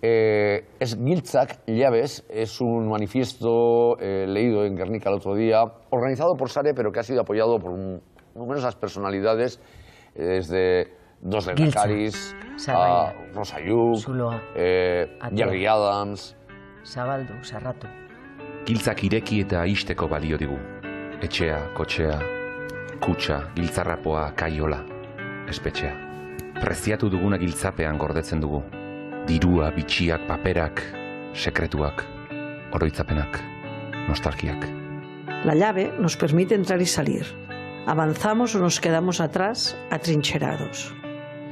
eh, ez giltzak llabez, es un manifiesto eh, leído en Guernica el otro día, organizado por Sare, pero que ha sido apoyado por un, numerosas personalidades, eh, desde dos de Nacaris, a Rosa eh, Jerry Adams... Zabaldu, Zarrato. Giltzak ireki eta isteko balio digu. Etxea, kotxea, kutxa, giltzarrapoa, kaiola, espetxea. Preziatu duguna giltzapean gordetzen dugu, dirua, bitxiak, paperak, sekretuak, oroitzapenak, nostalgiak. La llave nos permite entrar y salir. ¿Avanzamos o nos quedamos atrás, atrincherados?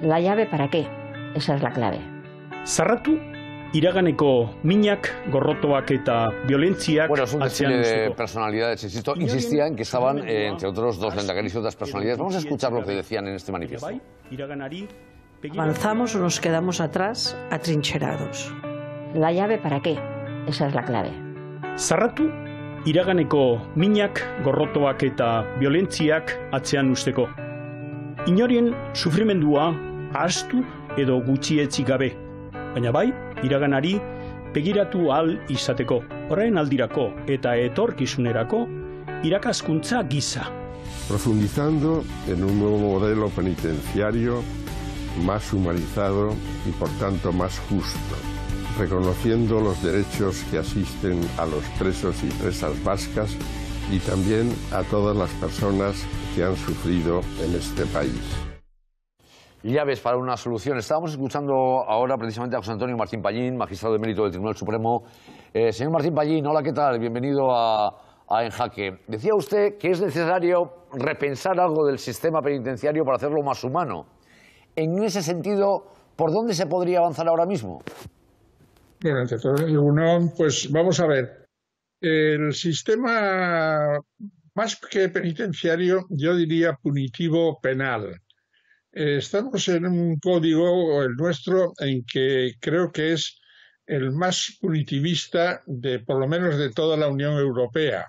La llave para qué? Esa es la clave. Zarratu iraganeko minak, gorrotoak eta violentziak... Bueno, es un desfile de personalidades, insisto, insistía en que estaban, eh, entre otros, dos lendacaris y otras personalidades. Vamos a escuchar lo que decían en este manifiesto. ¿Avanzamos o nos quedamos atrás atrincherados? La llave para qué? Esa es la clave. Zarratu, iraganeko minak, gorrotoak eta violentziak atzean usteko. Inorien sufrimendua astu edo gutxietzi gabe. Baina bai, iraganari pegiratu al izateko. Horren aldirako eta etorkizunerako irakaskuntza gisa. Profundizando en un nuevo modelo penitenciario más humanizado y por tanto más justo, reconociendo los derechos que asisten a los presos y presas vascas y también a todas las personas que han sufrido en este país. Llaves para una solución. Estábamos escuchando ahora precisamente a José Antonio Martín Pallín, magistrado de mérito del Tribunal Supremo. Eh, señor Martín Pallín, hola, ¿qué tal? Bienvenido a, a Enjaque. Decía usted que es necesario repensar algo del sistema penitenciario para hacerlo más humano. En ese sentido, ¿por dónde se podría avanzar ahora mismo? Bueno, entonces, pues vamos a ver. El sistema más que penitenciario, yo diría punitivo penal. Estamos en un código, el nuestro, en que creo que es el más punitivista de por lo menos de toda la Unión Europea.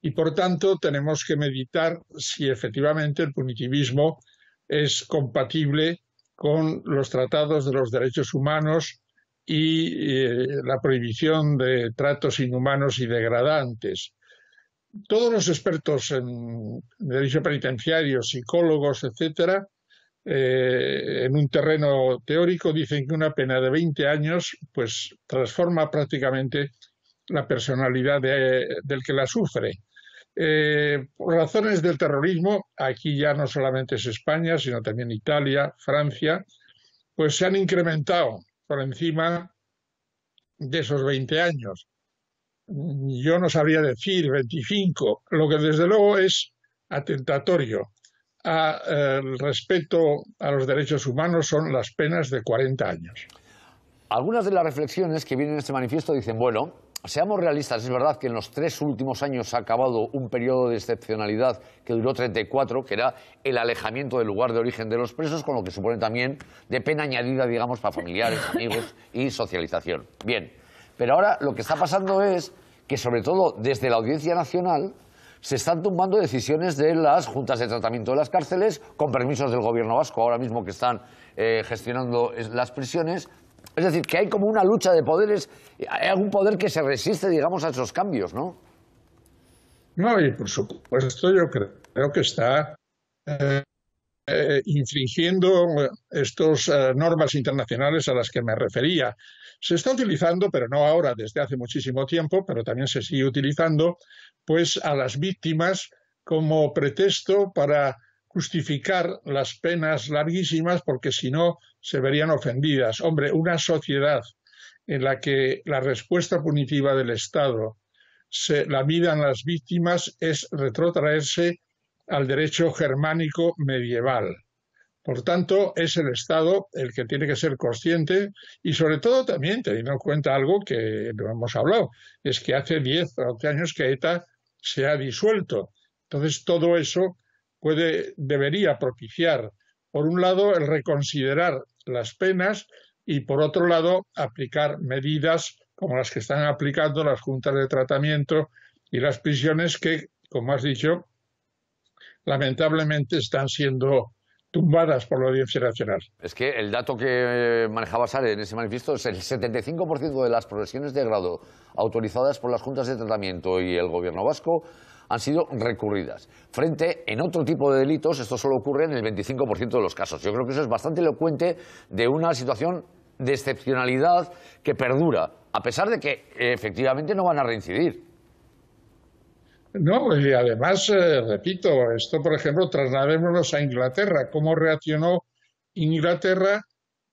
Y por tanto tenemos que meditar si efectivamente el punitivismo es compatible con los tratados de los derechos humanos y eh, la prohibición de tratos inhumanos y degradantes. Todos los expertos en derecho penitenciario, psicólogos, etcétera, eh, en un terreno teórico dicen que una pena de 20 años pues, transforma prácticamente la personalidad del que la sufre. Eh, por razones del terrorismo, aquí ya no solamente es España, sino también Italia, Francia, pues se han incrementado por encima de esos 20 años. Yo no sabría decir 25, lo que desde luego es atentatorio al eh, respeto a los derechos humanos son las penas de 40 años. Algunas de las reflexiones que vienen en este manifiesto dicen, bueno, seamos realistas, es verdad que en los tres últimos años ha acabado un periodo de excepcionalidad que duró 34, que era el alejamiento del lugar de origen de los presos, con lo que supone también de pena añadida, digamos, para familiares, amigos y socialización. Bien, pero ahora lo que está pasando es que, sobre todo desde la Audiencia Nacional, se están tumbando decisiones de las juntas de tratamiento de las cárceles, con permisos del gobierno vasco, ahora mismo que están eh, gestionando eh, las prisiones, es decir, que hay como una lucha de poderes, hay algún poder que se resiste, digamos, a esos cambios, ¿no? No, y por supuesto yo creo, que está eh, infringiendo estas eh, normas internacionales a las que me refería. Se está utilizando, pero no ahora, desde hace muchísimo tiempo, pero también se sigue utilizando, pues a las víctimas como pretexto para justificar las penas larguísimas porque si no se verían ofendidas. Hombre, una sociedad en la que la respuesta punitiva del Estado se la midan las víctimas es retrotraerse al derecho germánico medieval. Por tanto, es el Estado el que tiene que ser consciente y sobre todo también teniendo en cuenta algo que no hemos hablado, es que hace 10 o 12 años que ETA se ha disuelto. Entonces, todo eso puede, debería propiciar, por un lado, el reconsiderar las penas y, por otro lado, aplicar medidas como las que están aplicando las juntas de tratamiento y las prisiones que, como has dicho, lamentablemente están siendo tumbadas por la Audiencia Nacional. Es que el dato que eh, manejaba sale en ese manifiesto es el 75% de las progresiones de grado autorizadas por las juntas de tratamiento y el gobierno vasco han sido recurridas. Frente, en otro tipo de delitos, esto solo ocurre en el 25% de los casos. Yo creo que eso es bastante elocuente de una situación de excepcionalidad que perdura, a pesar de que efectivamente no van a reincidir. No, y además, eh, repito, esto, por ejemplo, trasladémonos a Inglaterra. ¿Cómo reaccionó Inglaterra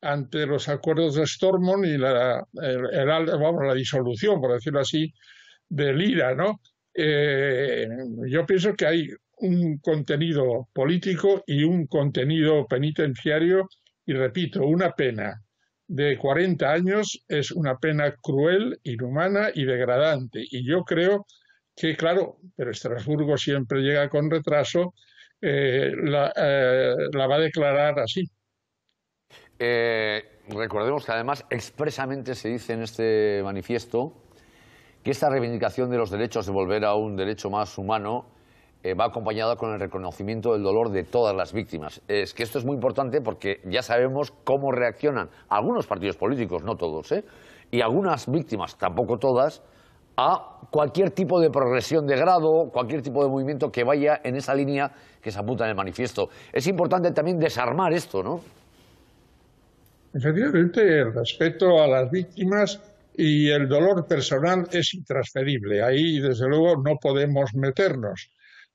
ante los acuerdos de Stormont y la, la disolución, por decirlo así, del IRA, ¿no? Eh, yo pienso que hay un contenido político y un contenido penitenciario y repito, una pena de 40 años es una pena cruel, inhumana y degradante. Y yo creo que, claro, pero Estrasburgo siempre llega con retraso, eh, eh, la, va a declarar así. recordemos que además expresamente se dice en este manifiesto que esta reivindicación de los derechos de volver a un derecho más humano eh, va acompañada con el reconocimiento del dolor de todas las víctimas. Es que esto es muy importante porque ya sabemos cómo reaccionan algunos partidos políticos, no todos, ¿eh? y algunas víctimas, tampoco todas, a cualquier tipo de progresión de grado, cualquier tipo de movimiento que vaya en esa línea que se apunta en el manifiesto. Es importante también desarmar esto, ¿no? Efectivamente, respeto a las víctimas, y el dolor personal es intransferible. Ahí, desde luego, no podemos meternos.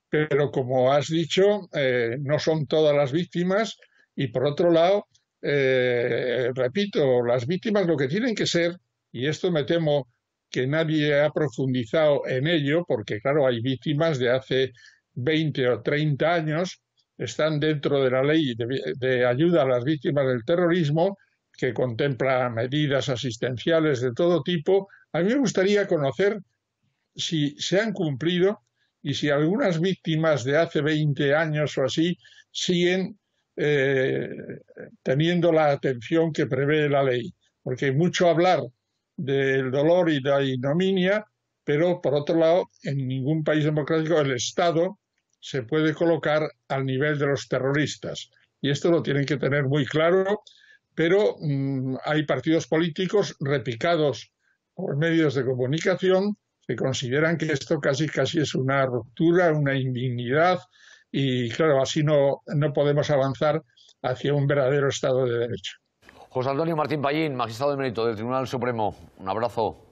Pero, como has dicho, eh, no son todas las víctimas y, por otro lado, eh, repito, las víctimas lo que tienen que ser, y esto me temo que nadie ha profundizado en ello, porque, claro, hay víctimas de hace 20 o 30 años, están dentro de la ley de ayuda a las víctimas del terrorismo, que contempla medidas asistenciales de todo tipo. A mí me gustaría conocer si se han cumplido y si algunas víctimas de hace 20 años o así siguen eh, teniendo la atención que prevé la ley. Porque hay mucho hablar del dolor y de la ignominia, pero por otro lado, en ningún país democrático el Estado se puede colocar al nivel de los terroristas. Y esto lo tienen que tener muy claro pero mm, hay partidos políticos repicados por medios de comunicación que consideran que esto casi casi es una ruptura, una indignidad y claro, así no, no podemos avanzar hacia un verdadero Estado de Derecho. José Antonio Martín Payín, magistrado de mérito del Tribunal Supremo, un abrazo.